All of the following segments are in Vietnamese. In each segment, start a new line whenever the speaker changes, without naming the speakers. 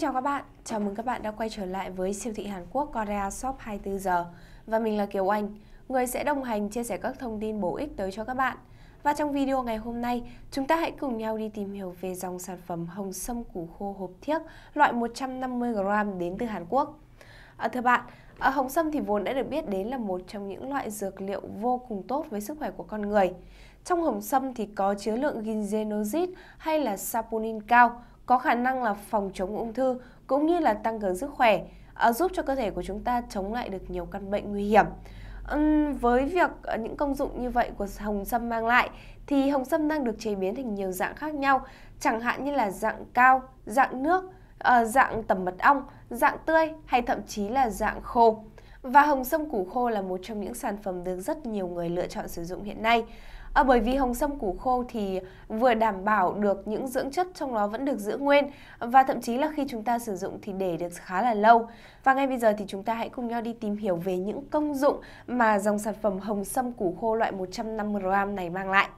chào các bạn, chào mừng các bạn đã quay trở lại với siêu thị Hàn Quốc Korea Shop 24 giờ và mình là Kiều Anh, người sẽ đồng hành chia sẻ các thông tin bổ ích tới cho các bạn. Và trong video ngày hôm nay, chúng ta hãy cùng nhau đi tìm hiểu về dòng sản phẩm hồng sâm củ khô hộp thiếc loại 150g đến từ Hàn Quốc. À, thưa bạn, ở à, hồng sâm thì vốn đã được biết đến là một trong những loại dược liệu vô cùng tốt với sức khỏe của con người. Trong hồng sâm thì có chứa lượng gingenozid hay là saponin cao, có khả năng là phòng chống ung thư cũng như là tăng cường sức khỏe, à, giúp cho cơ thể của chúng ta chống lại được nhiều căn bệnh nguy hiểm. với việc ờ, những công dụng như vậy của hồng sâm mang lại thì hồng sâm đang được chế biến thành nhiều dạng khác nhau, chẳng hạn như là dạng cao, dạng nước, ờ, dạng tẩm mật ong, dạng tươi hay thậm chí là dạng khô. Và hồng sâm củ khô là một trong những sản phẩm được rất nhiều người lựa chọn sử dụng hiện nay. À, bởi vì hồng sâm củ khô thì vừa đảm bảo được những dưỡng chất trong nó vẫn được giữ nguyên và thậm chí là khi chúng ta sử dụng thì để được khá là lâu. Và ngay bây giờ thì chúng ta hãy cùng nhau đi tìm hiểu về những công dụng mà dòng sản phẩm hồng sâm củ khô loại 150g này mang lại.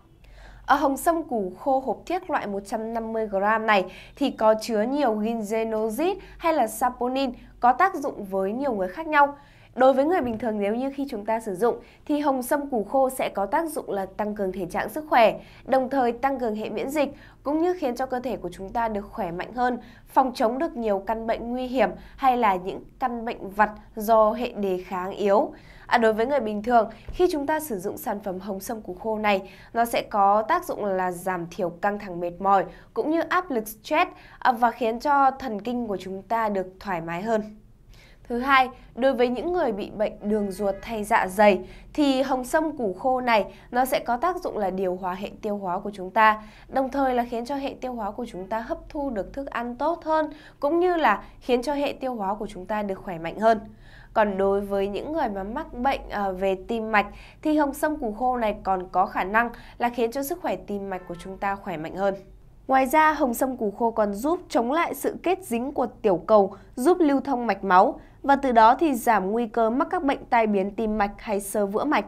Ở à, hồng sâm củ khô hộp thiết loại 150g này thì có chứa nhiều gingenozid hay là saponin có tác dụng với nhiều người khác nhau. Đối với người bình thường nếu như khi chúng ta sử dụng thì hồng sâm củ khô sẽ có tác dụng là tăng cường thể trạng sức khỏe, đồng thời tăng cường hệ miễn dịch cũng như khiến cho cơ thể của chúng ta được khỏe mạnh hơn, phòng chống được nhiều căn bệnh nguy hiểm hay là những căn bệnh vặt do hệ đề kháng yếu. À, đối với người bình thường, khi chúng ta sử dụng sản phẩm hồng sâm củ khô này, nó sẽ có tác dụng là giảm thiểu căng thẳng mệt mỏi cũng như áp lực stress à, và khiến cho thần kinh của chúng ta được thoải mái hơn. Thứ hai, đối với những người bị bệnh đường ruột hay dạ dày thì hồng sâm củ khô này nó sẽ có tác dụng là điều hòa hệ tiêu hóa của chúng ta, đồng thời là khiến cho hệ tiêu hóa của chúng ta hấp thu được thức ăn tốt hơn cũng như là khiến cho hệ tiêu hóa của chúng ta được khỏe mạnh hơn. Còn đối với những người mà mắc bệnh à, về tim mạch thì hồng sâm củ khô này còn có khả năng là khiến cho sức khỏe tim mạch của chúng ta khỏe mạnh hơn. Ngoài ra, hồng sâm củ khô còn giúp chống lại sự kết dính của tiểu cầu, giúp lưu thông mạch máu và từ đó thì giảm nguy cơ mắc các bệnh tai biến tim mạch hay sơ vữa mạch.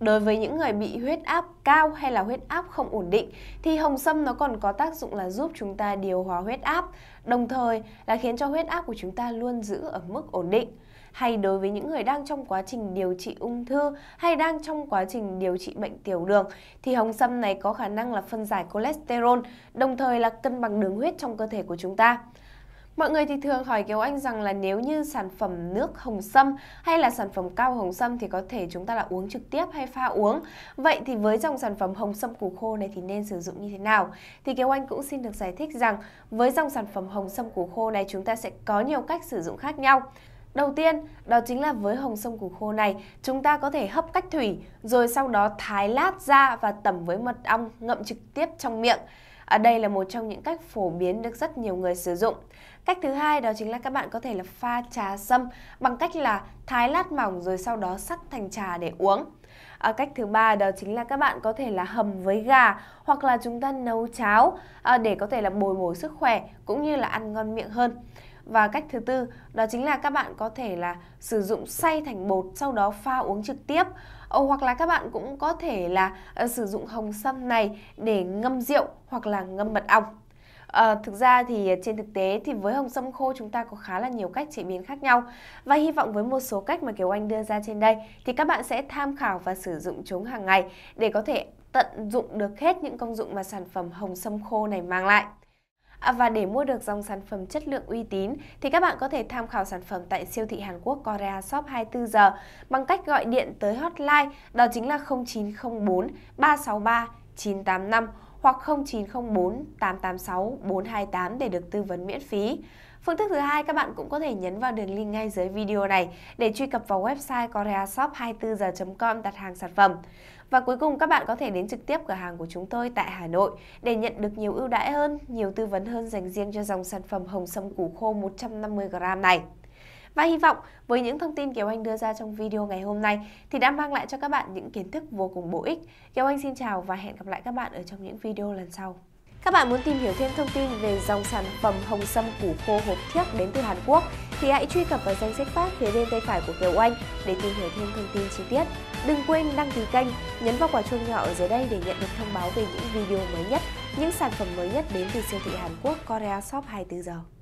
Đối với những người bị huyết áp cao hay là huyết áp không ổn định thì hồng sâm nó còn có tác dụng là giúp chúng ta điều hòa huyết áp, đồng thời là khiến cho huyết áp của chúng ta luôn giữ ở mức ổn định hay đối với những người đang trong quá trình điều trị ung thư hay đang trong quá trình điều trị bệnh tiểu đường thì hồng sâm này có khả năng là phân giải cholesterol, đồng thời là cân bằng đường huyết trong cơ thể của chúng ta. Mọi người thì thường hỏi Kiều Anh rằng là nếu như sản phẩm nước hồng sâm hay là sản phẩm cao hồng sâm thì có thể chúng ta là uống trực tiếp hay pha uống. Vậy thì với dòng sản phẩm hồng sâm củ khô này thì nên sử dụng như thế nào? Thì Kiều Anh cũng xin được giải thích rằng với dòng sản phẩm hồng sâm củ khô này chúng ta sẽ có nhiều cách sử dụng khác nhau. Đầu tiên, đó chính là với hồng sông củ khô này, chúng ta có thể hấp cách thủy, rồi sau đó thái lát ra và tẩm với mật ong ngậm trực tiếp trong miệng. ở đây là một trong những cách phổ biến được rất nhiều người sử dụng. Cách thứ hai đó chính là các bạn có thể là pha trà sâm bằng cách là thái lát mỏng rồi sau đó sắc thành trà để uống. À, cách thứ ba đó chính là các bạn có thể là hầm với gà hoặc là chúng ta nấu cháo à, để có thể là bồi bổ sức khỏe cũng như là ăn ngon miệng hơn. Và cách thứ tư đó chính là các bạn có thể là sử dụng xay thành bột sau đó pha uống trực tiếp ờ, hoặc là các bạn cũng có thể là ờ, sử dụng hồng sâm này để ngâm rượu hoặc là ngâm mật ong. À, thực ra thì trên thực tế thì với hồng sâm khô chúng ta có khá là nhiều cách chế biến khác nhau và hy vọng với một số cách mà Kiều Anh đưa ra trên đây thì các bạn sẽ tham khảo và sử dụng chúng hàng ngày để có thể tận dụng được hết những công dụng mà sản phẩm hồng sâm khô này mang lại. À, và để mua được dòng sản phẩm chất lượng uy tín thì các bạn có thể tham khảo sản phẩm tại siêu thị Hàn Quốc Korea Shop 24 giờ bằng cách gọi điện tới hotline đó chính là 0904 363 985 hoặc 0904 886 428 để được tư vấn miễn phí. Phương thức thứ hai các bạn cũng có thể nhấn vào đường link ngay dưới video này để truy cập vào website koreashop 24 h com đặt hàng sản phẩm. Và cuối cùng các bạn có thể đến trực tiếp cửa hàng của chúng tôi tại Hà Nội để nhận được nhiều ưu đãi hơn, nhiều tư vấn hơn dành riêng cho dòng sản phẩm hồng sâm củ khô 150g này. Và hy vọng với những thông tin Kiều Anh đưa ra trong video ngày hôm nay thì đã mang lại cho các bạn những kiến thức vô cùng bổ ích. Kiều Anh xin chào và hẹn gặp lại các bạn ở trong những video lần sau. Các bạn muốn tìm hiểu thêm thông tin về dòng sản phẩm hồng sâm củ khô hộp thiếc đến từ Hàn Quốc thì hãy truy cập vào danh sách phát phía bên tay phải của Kiều Anh để tìm hiểu thêm thông tin chi tiết. Đừng quên đăng ký kênh, nhấn vào quả chuông nhỏ ở dưới đây để nhận được thông báo về những video mới nhất, những sản phẩm mới nhất đến từ siêu thị Hàn Quốc Korea Shop 24 giờ.